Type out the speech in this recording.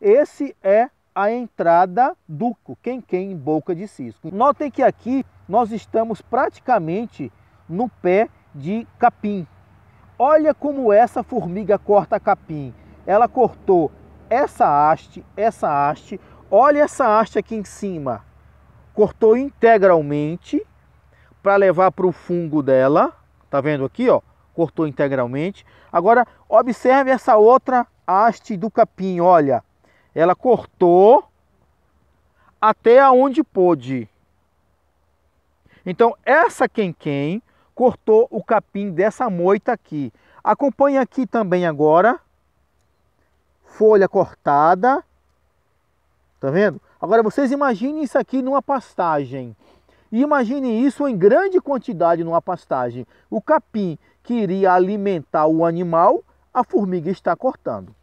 Esse é a entrada do quem em boca de cisco. Notem que aqui nós estamos praticamente no pé de capim. Olha como essa formiga corta capim. Ela cortou essa haste, essa haste. Olha essa haste aqui em cima. Cortou integralmente para levar para o fungo dela. Tá vendo aqui, ó? Cortou integralmente. Agora observe essa outra haste do capim, olha ela cortou até aonde pôde. Então, essa quem quem cortou o capim dessa moita aqui. Acompanha aqui também agora. Folha cortada. Tá vendo? Agora vocês imaginem isso aqui numa pastagem. E imagine isso em grande quantidade numa pastagem. O capim que iria alimentar o animal, a formiga está cortando.